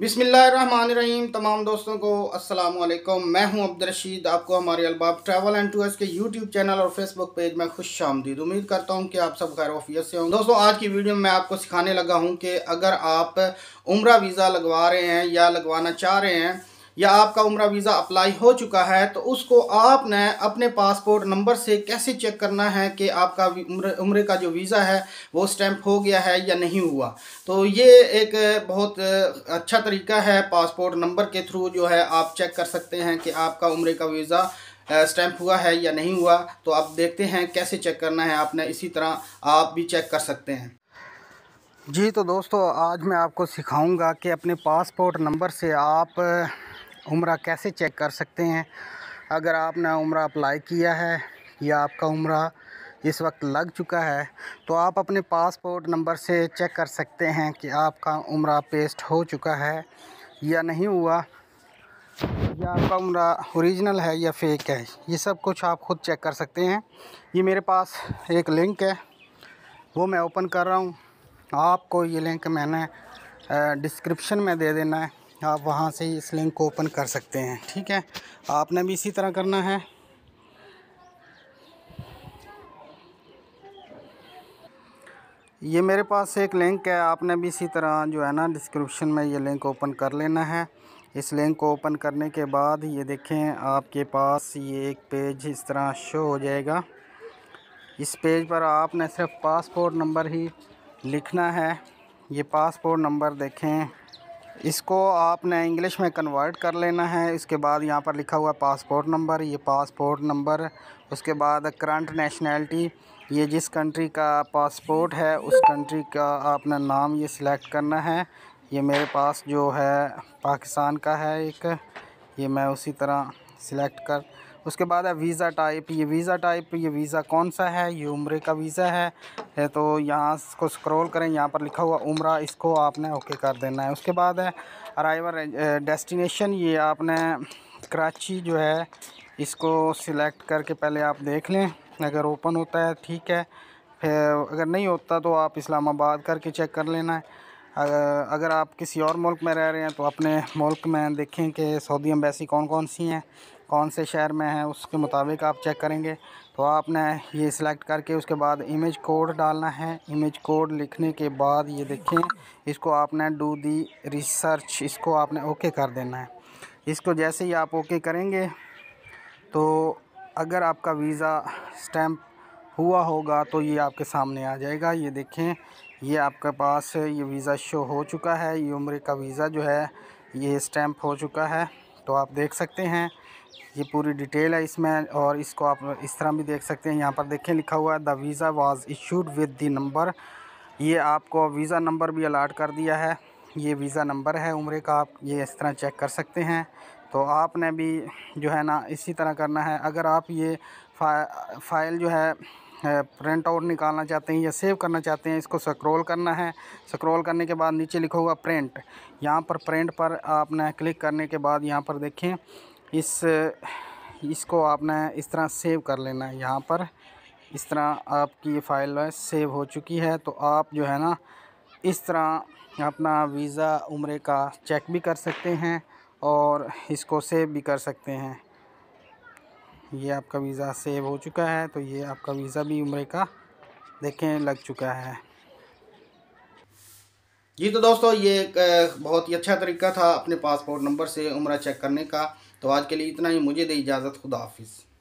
बिसमीम तमाम दोस्तों को अस्सलाम वालेकुम मैं हूं अब्दुल रशीद आपको हमारे अलबाब ट्रैवल एंड टूर्स के यूट्यूब चैनल और फेसबुक पेज में खुश आमदीद उम्मीद करता हूं कि आप सब खैर वफियत से हों दोस्तों आज की वीडियो में मैं आपको सिखाने लगा हूं कि अगर आप उम्र वीज़ा लगवा रहे हैं या लगवाना चाह रहे हैं या आपका उम्र वीज़ा अप्लाई हो चुका है तो उसको आपने अपने पासपोर्ट नंबर से कैसे चेक करना है कि आपका उम्र उम्र का जो वीज़ा है वो स्टैम्प हो गया है या नहीं हुआ तो ये एक बहुत अच्छा तरीका है पासपोर्ट नंबर के थ्रू जो है आप चेक कर सकते हैं कि आपका उम्र का वीज़ा स्टैम्प हुआ है या नहीं हुआ तो आप देखते हैं कैसे चेक करना है आपने इसी तरह आप भी चेक कर सकते हैं जी तो दोस्तों आज मैं आपको सिखाऊंगा कि अपने पासपोर्ट नंबर से आप उम्र कैसे चेक कर सकते हैं अगर आपने उम्र अप्लाई किया है या आपका उम्र इस वक्त लग चुका है तो आप अपने पासपोर्ट नंबर से चेक कर सकते हैं कि आपका उम्र पेस्ट हो चुका है या नहीं हुआ या आपका उम्र ओरिजिनल है या फेक है ये सब कुछ आप ख़ुद चेक कर सकते हैं ये मेरे पास एक लिंक है वो मैं ओपन कर रहा हूँ आपको ये लिंक मैंने डिस्क्रिप्शन में दे देना है आप वहाँ से इस लिंक को ओपन कर सकते हैं ठीक है आपने भी इसी तरह करना है ये मेरे पास एक लिंक है आपने भी इसी तरह जो है ना डिस्क्रिप्शन में ये लिंक ओपन कर लेना है इस लिंक को ओपन करने के बाद ये देखें आपके पास ये एक पेज इस तरह शो हो जाएगा इस पेज पर आपने सिर्फ पासपोर्ट नंबर ही लिखना है ये पासपोर्ट नंबर देखें इसको आपने इंग्लिश में कन्वर्ट कर लेना है इसके बाद यहाँ पर लिखा हुआ पासपोर्ट नंबर ये पासपोर्ट नंबर उसके बाद करंट नेशनैलिटी ये जिस कंट्री का पासपोर्ट है उस कंट्री का आपने नाम ये सिलेक्ट करना है ये मेरे पास जो है पाकिस्तान का है एक ये मैं उसी तरह सिलेक्ट कर उसके बाद है वीज़ा टाइप ये वीज़ा टाइप ये वीज़ा कौन सा है ये उम्र का वीज़ा है, तो यहाँ को स्क्रॉल करें यहाँ पर लिखा हुआ उम्र इसको आपने ओके कर देना है उसके बाद है अराइवर डेस्टिनेशन ये आपने कराची जो है इसको सिलेक्ट करके पहले आप देख लें अगर ओपन होता है ठीक है फिर अगर नहीं होता तो आप इस्लामाबाद करके चेक कर लेना है अगर अगर आप किसी और मुल्क में रह रहे हैं तो अपने मुल्क में देखें कि सऊदी अम्बेसी कौन कौन सी हैं कौन से शहर में है उसके मुताबिक आप चेक करेंगे तो आपने ये सिलेक्ट करके उसके बाद इमेज कोड डालना है इमेज कोड लिखने के बाद ये देखें इसको आपने डू दी रिसर्च इसको आपने ओके कर देना है इसको जैसे ही आप ओके करेंगे तो अगर आपका वीज़ा स्टैम्प हुआ होगा तो ये आपके सामने आ जाएगा ये देखें ये आपके पास ये वीज़ा शो हो चुका है ये उम्र का वीज़ा जो है ये स्टैम्प हो चुका है तो आप देख सकते हैं ये पूरी डिटेल है इसमें और इसको आप इस तरह भी देख सकते हैं यहाँ पर देखें लिखा हुआ है the visa was issued with the number ये आपको वीज़ा नंबर भी अलाट कर दिया है ये वीज़ा नंबर है उम्र का आप ये इस तरह चेक कर सकते हैं तो आपने भी जो है ना इसी तरह करना है अगर आप ये फा, फाइल जो है प्रिंट आउट निकालना चाहते हैं या सेव करना चाहते हैं इसको स्क्रॉल करना है स्क्रॉल करने के बाद नीचे लिखा होगा प्रिंट यहाँ पर प्रिंट पर आपने क्लिक करने के बाद यहाँ पर देखें इस इसको आपने इस तरह सेव कर लेना है यहाँ पर इस तरह आपकी फ़ाइल सेव हो चुकी है तो आप जो है ना इस तरह अपना वीज़ा उम्र का चेक भी कर सकते हैं और इसको सेव भी कर सकते हैं ये आपका वीज़ा सेव हो चुका है तो ये आपका वीज़ा भी उम्र का देखें लग चुका है जी तो दोस्तों ये एक बहुत ही अच्छा तरीका था अपने पासपोर्ट नंबर से उम्र चेक करने का तो आज के लिए इतना ही मुझे दे इजाज़त खुदा हाफिज़